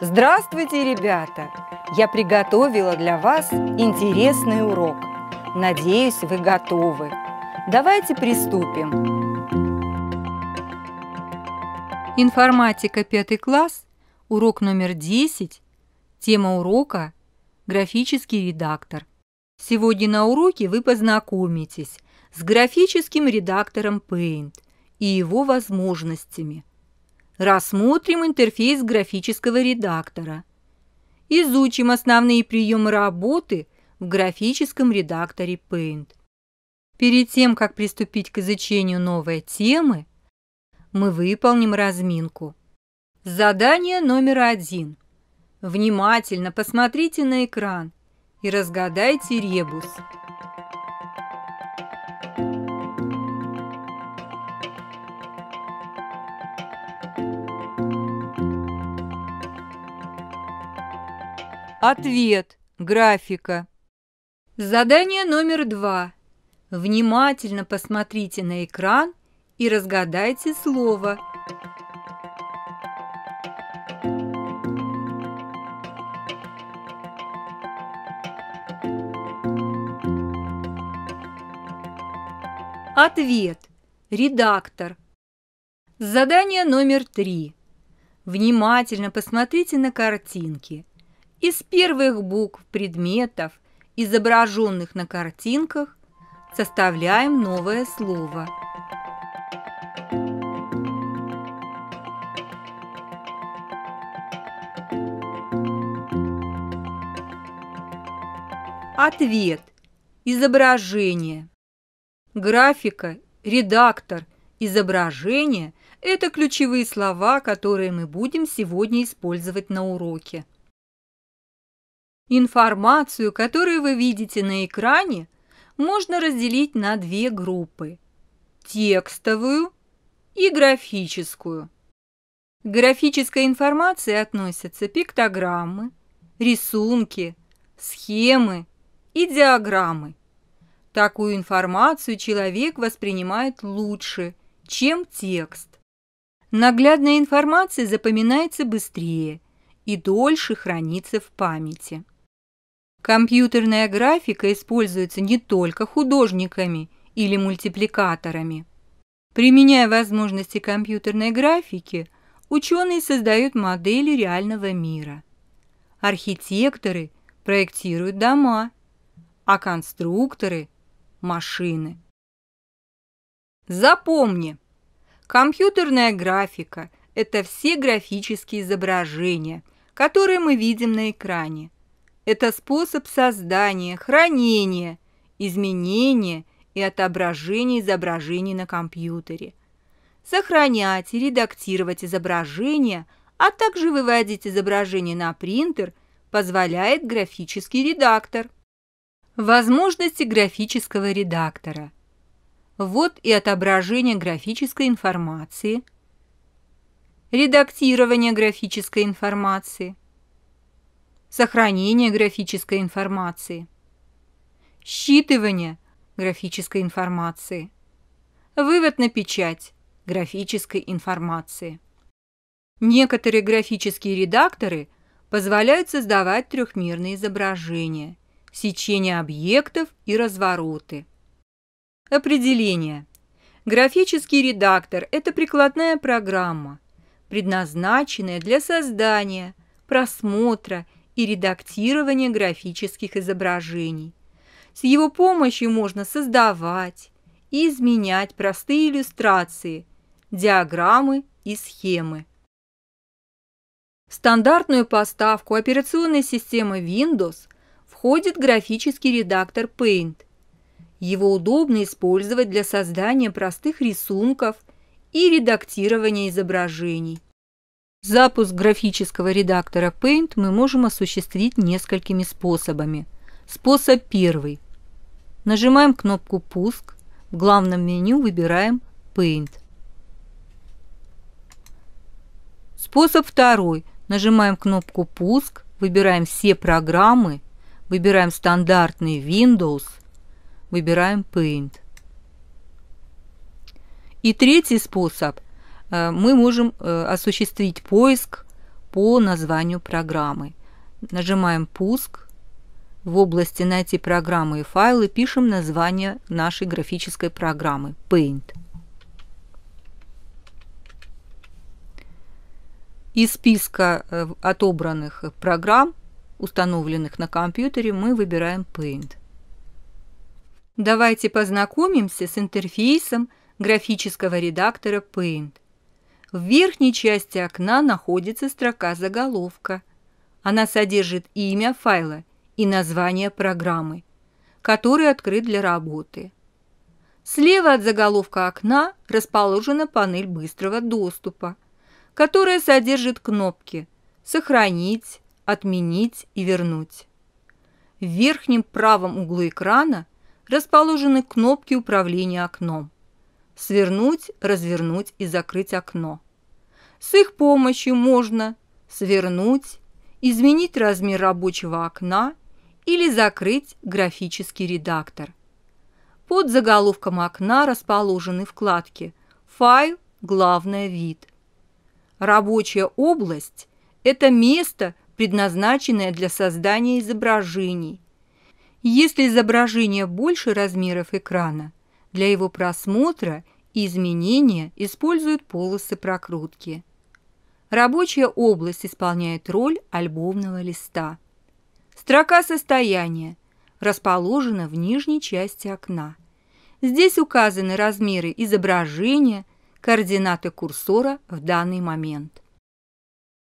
Здравствуйте, ребята! Я приготовила для вас интересный урок. Надеюсь, вы готовы. Давайте приступим. Информатика пятый класс, урок номер 10, тема урока – графический редактор. Сегодня на уроке вы познакомитесь с графическим редактором Paint и его возможностями – Рассмотрим интерфейс графического редактора. Изучим основные приемы работы в графическом редакторе Paint. Перед тем, как приступить к изучению новой темы, мы выполним разминку. Задание номер один. Внимательно посмотрите на экран и разгадайте ребус. Ответ. Графика. Задание номер два. Внимательно посмотрите на экран и разгадайте слово. Ответ. Редактор. Задание номер три. Внимательно посмотрите на картинки. Из первых букв предметов, изображенных на картинках, составляем новое слово. Ответ. Изображение. Графика, редактор, изображение – это ключевые слова, которые мы будем сегодня использовать на уроке. Информацию, которую вы видите на экране, можно разделить на две группы – текстовую и графическую. К графической информации относятся пиктограммы, рисунки, схемы и диаграммы. Такую информацию человек воспринимает лучше, чем текст. Наглядная информация запоминается быстрее и дольше хранится в памяти. Компьютерная графика используется не только художниками или мультипликаторами. Применяя возможности компьютерной графики, ученые создают модели реального мира. Архитекторы проектируют дома, а конструкторы – машины. Запомни, компьютерная графика – это все графические изображения, которые мы видим на экране – это способ создания, хранения, изменения и отображения изображений на компьютере. Сохранять и редактировать изображения, а также выводить изображение на принтер позволяет графический редактор. Возможности графического редактора. Вот и отображение графической информации. Редактирование графической информации – сохранение графической информации, считывание графической информации, вывод на печать графической информации. Некоторые графические редакторы позволяют создавать трехмерные изображения, сечение объектов и развороты. Определение. Графический редактор – это прикладная программа, предназначенная для создания, просмотра и и редактирования графических изображений. С его помощью можно создавать и изменять простые иллюстрации, диаграммы и схемы. В стандартную поставку операционной системы Windows входит графический редактор Paint. Его удобно использовать для создания простых рисунков и редактирования изображений. Запуск графического редактора Paint мы можем осуществить несколькими способами. Способ первый. Нажимаем кнопку «Пуск», в главном меню выбираем Paint. Способ второй. Нажимаем кнопку «Пуск», выбираем все программы, выбираем стандартный Windows, выбираем Paint. И третий способ – Э, мы можем э, осуществить поиск по названию программы. Нажимаем «Пуск», в области «Найти программы и файлы» пишем название нашей графической программы Paint. Из списка э, отобранных программ, установленных на компьютере, мы выбираем Paint. Давайте познакомимся с интерфейсом графического редактора Paint – в верхней части окна находится строка «Заголовка». Она содержит имя файла и название программы, который открыт для работы. Слева от заголовка окна расположена панель быстрого доступа, которая содержит кнопки «Сохранить», «Отменить» и «Вернуть». В верхнем правом углу экрана расположены кнопки управления окном – свернуть, развернуть и закрыть окно. С их помощью можно свернуть, изменить размер рабочего окна или закрыть графический редактор. Под заголовком окна расположены вкладки «Файл», «Главное вид». Рабочая область – это место, предназначенное для создания изображений. Если изображение больше размеров экрана, для его просмотра и изменения используют полосы прокрутки. Рабочая область исполняет роль альбомного листа. Строка состояния расположена в нижней части окна. Здесь указаны размеры изображения, координаты курсора в данный момент.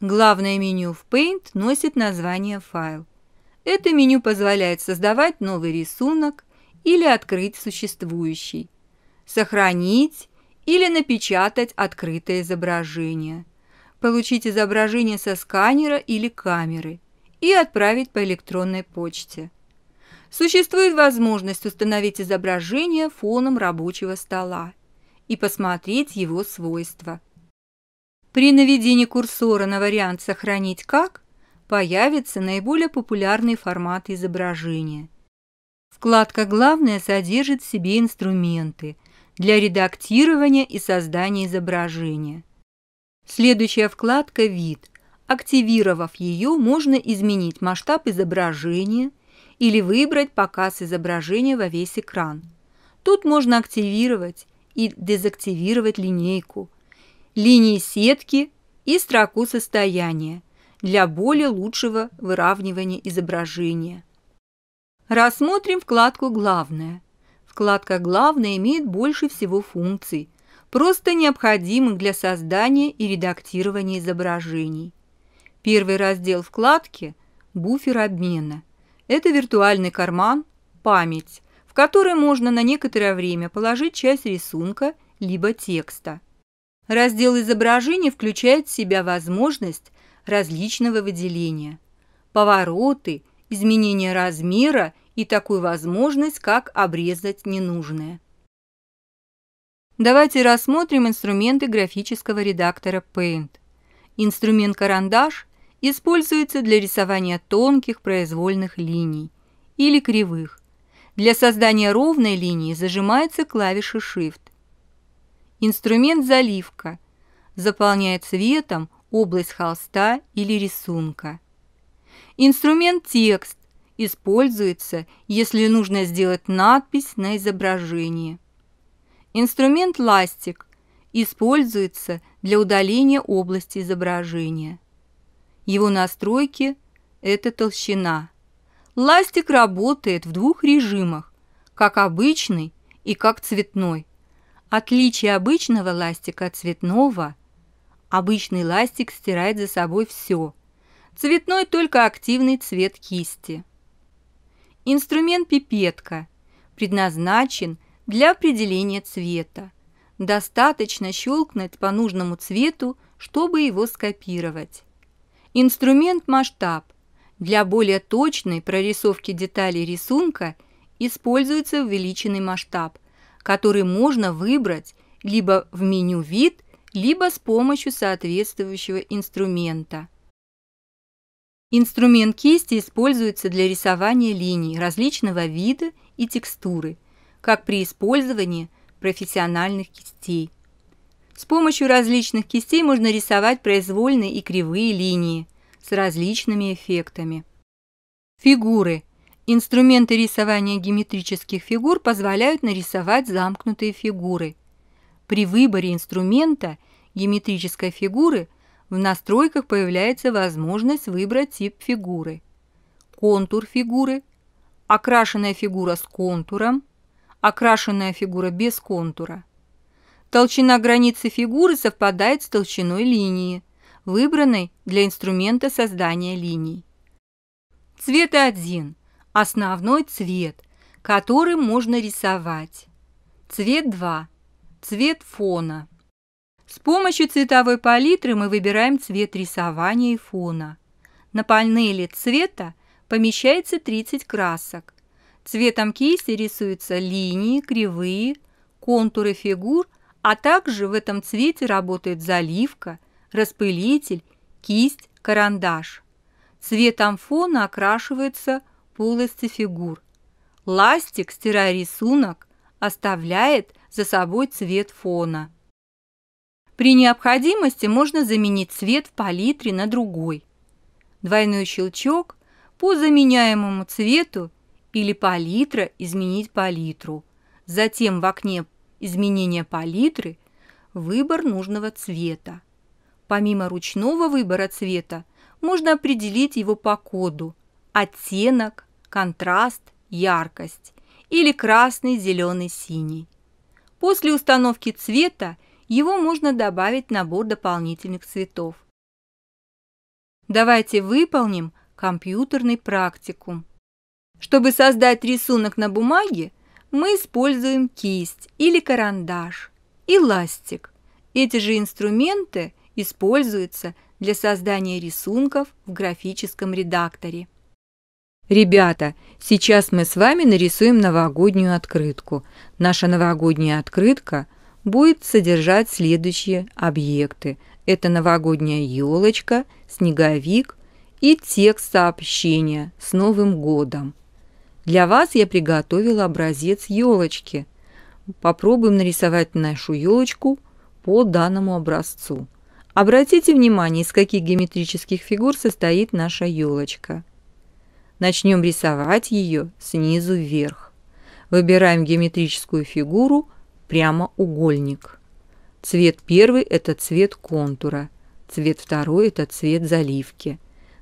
Главное меню в Paint носит название «Файл». Это меню позволяет создавать новый рисунок, или открыть существующий, сохранить или напечатать открытое изображение, получить изображение со сканера или камеры и отправить по электронной почте. Существует возможность установить изображение фоном рабочего стола и посмотреть его свойства. При наведении курсора на вариант «Сохранить как» появится наиболее популярный формат изображения – Вкладка «Главное» содержит в себе инструменты для редактирования и создания изображения. Следующая вкладка «Вид». Активировав ее, можно изменить масштаб изображения или выбрать показ изображения во весь экран. Тут можно активировать и дезактивировать линейку, линии сетки и строку состояния для более лучшего выравнивания изображения. Рассмотрим вкладку «Главное». Вкладка «Главное» имеет больше всего функций, просто необходимых для создания и редактирования изображений. Первый раздел вкладки – буфер обмена. Это виртуальный карман «Память», в который можно на некоторое время положить часть рисунка либо текста. Раздел изображений включает в себя возможность различного выделения – повороты, изменение размера и такую возможность, как обрезать ненужное. Давайте рассмотрим инструменты графического редактора Paint. Инструмент-карандаш используется для рисования тонких произвольных линий или кривых. Для создания ровной линии зажимается клавиша Shift. Инструмент-заливка заполняет цветом область холста или рисунка. Инструмент текст используется, если нужно сделать надпись на изображении. Инструмент ластик используется для удаления области изображения. Его настройки – это толщина. Ластик работает в двух режимах – как обычный и как цветной. Отличие обычного ластика от цветного – обычный ластик стирает за собой все – Цветной только активный цвет кисти. Инструмент пипетка предназначен для определения цвета. Достаточно щелкнуть по нужному цвету, чтобы его скопировать. Инструмент масштаб. Для более точной прорисовки деталей рисунка используется увеличенный масштаб, который можно выбрать либо в меню «Вид», либо с помощью соответствующего инструмента – Инструмент кисти используется для рисования линий различного вида и текстуры, как при использовании профессиональных кистей. С помощью различных кистей можно рисовать произвольные и кривые линии с различными эффектами. Фигуры. Инструменты рисования геометрических фигур позволяют нарисовать замкнутые фигуры. При выборе инструмента геометрической фигуры – в настройках появляется возможность выбрать тип фигуры. Контур фигуры, окрашенная фигура с контуром, окрашенная фигура без контура. Толщина границы фигуры совпадает с толщиной линии, выбранной для инструмента создания линий. Цвет один – основной цвет, который можно рисовать. Цвет 2 – цвет фона. С помощью цветовой палитры мы выбираем цвет рисования и фона. На панели цвета помещается 30 красок. Цветом кисти рисуются линии, кривые, контуры фигур, а также в этом цвете работает заливка, распылитель, кисть, карандаш. Цветом фона окрашиваются полости фигур. Ластик, стирая рисунок, оставляет за собой цвет фона. При необходимости можно заменить цвет в палитре на другой. Двойной щелчок по заменяемому цвету или палитра изменить палитру. Затем в окне изменения палитры выбор нужного цвета. Помимо ручного выбора цвета, можно определить его по коду – оттенок, контраст, яркость или красный, зеленый, синий. После установки цвета – его можно добавить в набор дополнительных цветов. Давайте выполним компьютерный практикум. Чтобы создать рисунок на бумаге, мы используем кисть или карандаш и ластик. Эти же инструменты используются для создания рисунков в графическом редакторе. Ребята, сейчас мы с вами нарисуем новогоднюю открытку. Наша новогодняя открытка – будет содержать следующие объекты. Это новогодняя елочка, снеговик и текст сообщения с Новым годом. Для вас я приготовила образец елочки. Попробуем нарисовать нашу елочку по данному образцу. Обратите внимание, из каких геометрических фигур состоит наша елочка. Начнем рисовать ее снизу вверх. Выбираем геометрическую фигуру – прямоугольник. Цвет первый – это цвет контура, цвет второй – это цвет заливки.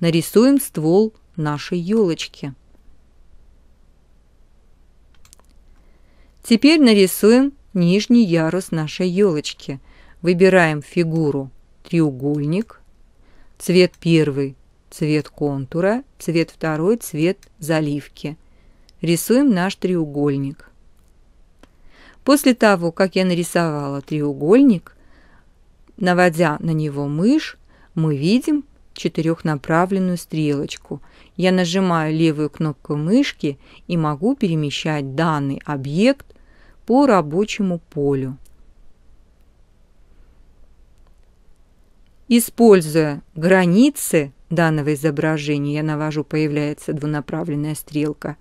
Нарисуем ствол нашей елочки. Теперь нарисуем нижний ярус нашей елочки. Выбираем фигуру треугольник, цвет первый – цвет контура, цвет второй – цвет заливки. Рисуем наш треугольник. После того, как я нарисовала треугольник, наводя на него мышь, мы видим четырехнаправленную стрелочку. Я нажимаю левую кнопку мышки и могу перемещать данный объект по рабочему полю. Используя границы данного изображения, я навожу, появляется двунаправленная стрелка,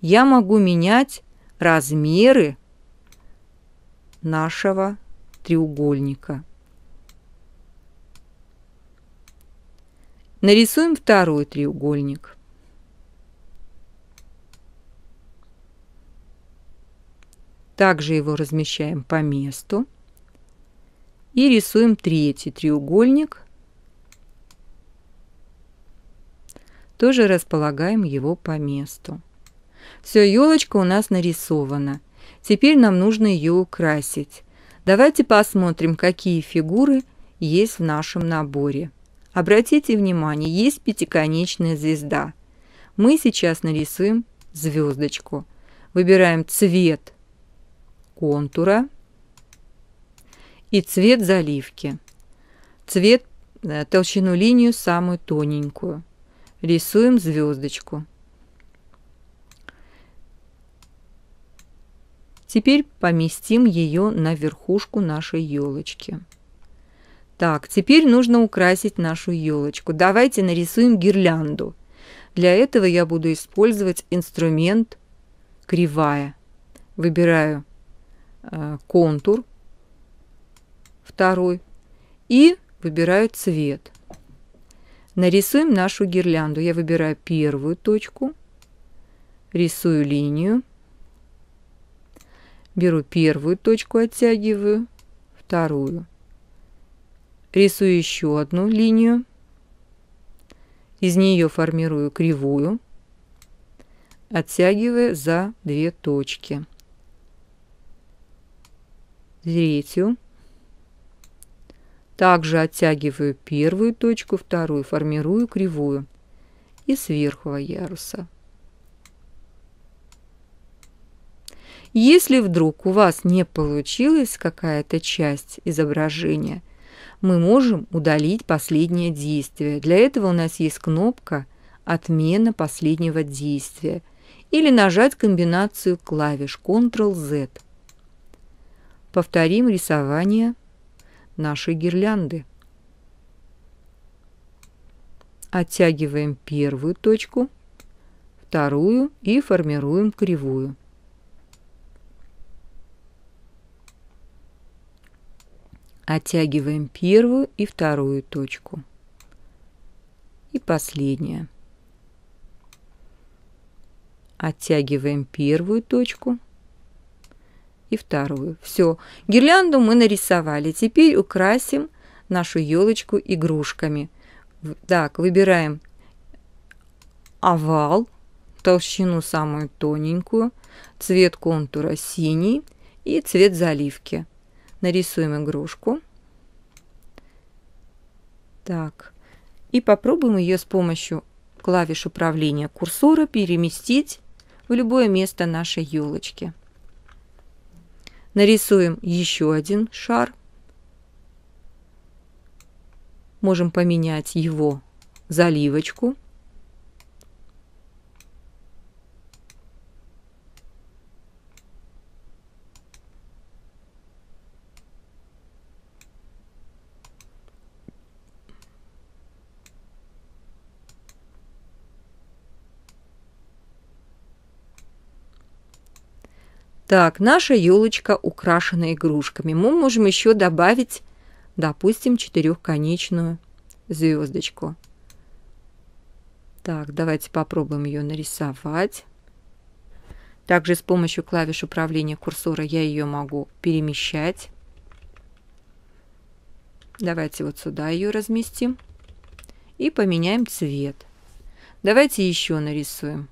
я могу менять размеры нашего треугольника. Нарисуем второй треугольник. Также его размещаем по месту. И рисуем третий треугольник. Тоже располагаем его по месту. Все, елочка у нас нарисована. Теперь нам нужно ее украсить. Давайте посмотрим, какие фигуры есть в нашем наборе. Обратите внимание, есть пятиконечная звезда. Мы сейчас нарисуем звездочку. Выбираем цвет контура и цвет заливки. Цвет, э, толщину линию самую тоненькую. Рисуем звездочку. Теперь поместим ее на верхушку нашей елочки. Так, теперь нужно украсить нашу елочку. Давайте нарисуем гирлянду. Для этого я буду использовать инструмент кривая. Выбираю э, контур второй и выбираю цвет. Нарисуем нашу гирлянду. Я выбираю первую точку, рисую линию. Беру первую точку, оттягиваю, вторую. Рисую еще одну линию. Из нее формирую кривую, оттягивая за две точки. Третью. Также оттягиваю первую точку, вторую, формирую кривую и верхнего яруса. Если вдруг у вас не получилась какая-то часть изображения, мы можем удалить последнее действие. Для этого у нас есть кнопка «Отмена последнего действия» или нажать комбинацию клавиш Ctrl-Z. Повторим рисование нашей гирлянды. Оттягиваем первую точку, вторую и формируем кривую. Оттягиваем первую и вторую точку. И последняя. Оттягиваем первую точку и вторую. Все, гирлянду мы нарисовали. Теперь украсим нашу елочку игрушками. Так, выбираем овал, толщину самую тоненькую, цвет контура синий и цвет заливки нарисуем игрушку. Так. И попробуем ее с помощью клавиш управления курсора переместить в любое место нашей елочки. Нарисуем еще один шар. Можем поменять его заливочку. Так, наша елочка украшена игрушками. Мы можем еще добавить, допустим, четырехконечную звездочку. Так, давайте попробуем ее нарисовать. Также с помощью клавиш управления курсора я ее могу перемещать. Давайте вот сюда ее разместим и поменяем цвет. Давайте еще нарисуем.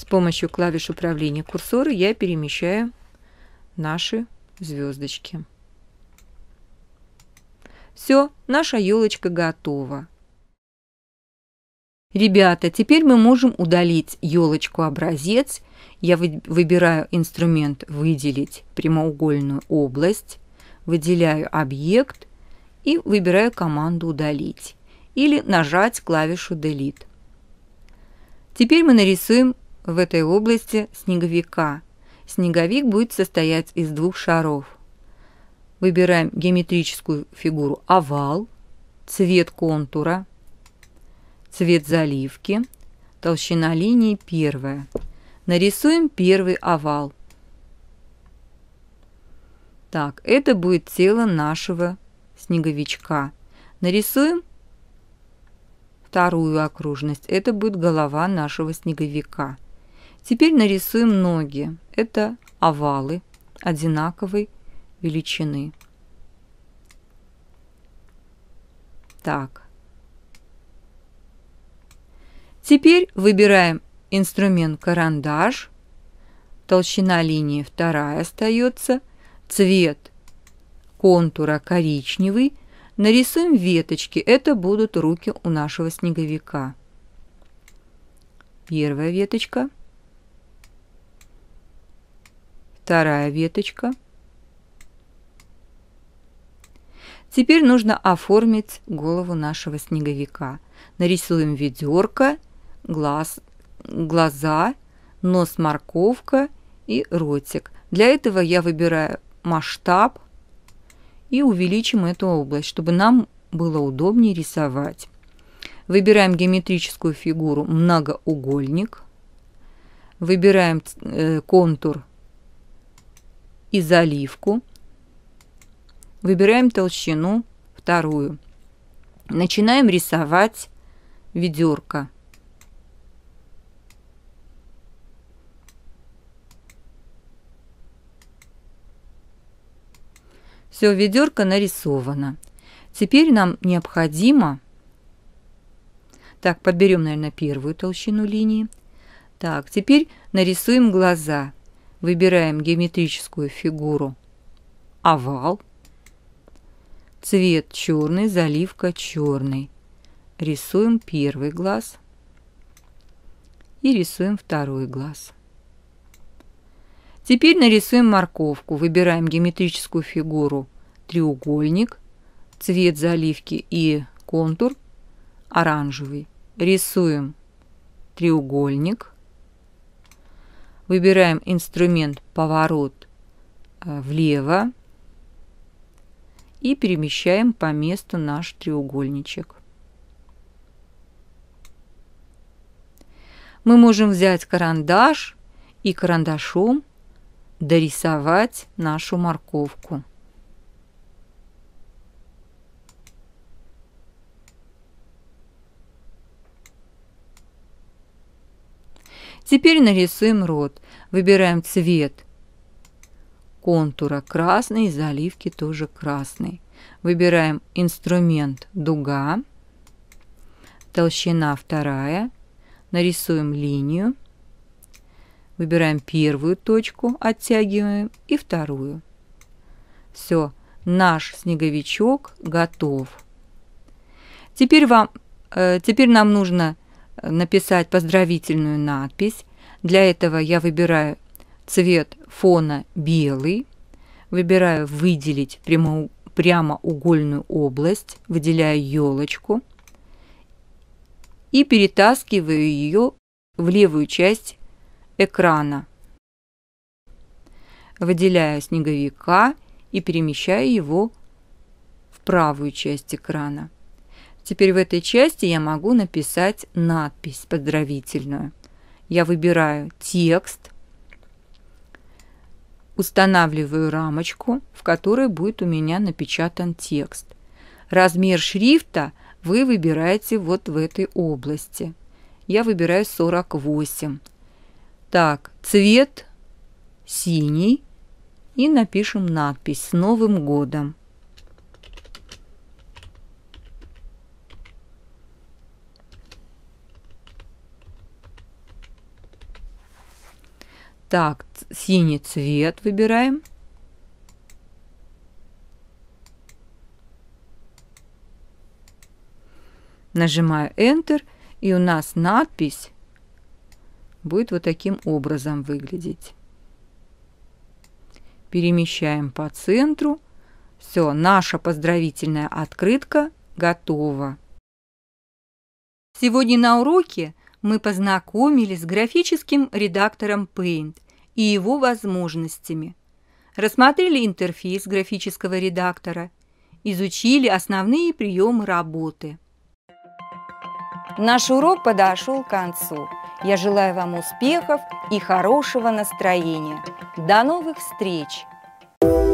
С помощью клавиш управления курсора я перемещаю наши звездочки. Все, наша елочка готова. Ребята, теперь мы можем удалить елочку-образец. Я выбираю инструмент «Выделить прямоугольную область», выделяю объект и выбираю команду «Удалить» или нажать клавишу «Delete». Теперь мы нарисуем в этой области снеговика. Снеговик будет состоять из двух шаров. Выбираем геометрическую фигуру овал, цвет контура, цвет заливки, толщина линии первая. Нарисуем первый овал. Так, это будет тело нашего снеговичка. Нарисуем вторую окружность. Это будет голова нашего снеговика. Теперь нарисуем ноги. Это овалы одинаковой величины. Так. Теперь выбираем инструмент карандаш. Толщина линии вторая остается. Цвет контура коричневый. Нарисуем веточки. Это будут руки у нашего снеговика. Первая веточка – вторая веточка. Теперь нужно оформить голову нашего снеговика. Нарисуем ведерко, глаз, глаза, нос морковка и ротик. Для этого я выбираю масштаб и увеличим эту область, чтобы нам было удобнее рисовать. Выбираем геометрическую фигуру многоугольник. Выбираем э, контур и заливку. Выбираем толщину вторую. Начинаем рисовать ведерко. Все, ведерко нарисовано. Теперь нам необходимо... Так, подберем, наверное, первую толщину линии. Так, теперь нарисуем глаза. Выбираем геометрическую фигуру овал. Цвет черный, заливка черный. Рисуем первый глаз и рисуем второй глаз. Теперь нарисуем морковку. Выбираем геометрическую фигуру треугольник, цвет заливки и контур оранжевый. Рисуем треугольник, Выбираем инструмент «Поворот э, влево» и перемещаем по месту наш треугольничек. Мы можем взять карандаш и карандашом дорисовать нашу морковку. Теперь нарисуем рот. Выбираем цвет контура красный, заливки тоже красный. Выбираем инструмент дуга, толщина вторая, нарисуем линию, выбираем первую точку, оттягиваем и вторую. Все, наш снеговичок готов. Теперь, вам, э, теперь нам нужно написать поздравительную надпись. Для этого я выбираю цвет фона белый, выбираю «Выделить прямоугольную область», выделяю елочку и перетаскиваю ее в левую часть экрана. Выделяю снеговика и перемещаю его в правую часть экрана. Теперь в этой части я могу написать надпись поздравительную. Я выбираю текст, устанавливаю рамочку, в которой будет у меня напечатан текст. Размер шрифта вы выбираете вот в этой области. Я выбираю 48. Так, цвет синий и напишем надпись «С Новым годом». Так, синий цвет выбираем. Нажимаю Enter, и у нас надпись будет вот таким образом выглядеть. Перемещаем по центру. Все, наша поздравительная открытка готова. Сегодня на уроке мы познакомились с графическим редактором Paint и его возможностями, рассмотрели интерфейс графического редактора, изучили основные приемы работы. Наш урок подошел к концу. Я желаю вам успехов и хорошего настроения. До новых встреч! Thank you.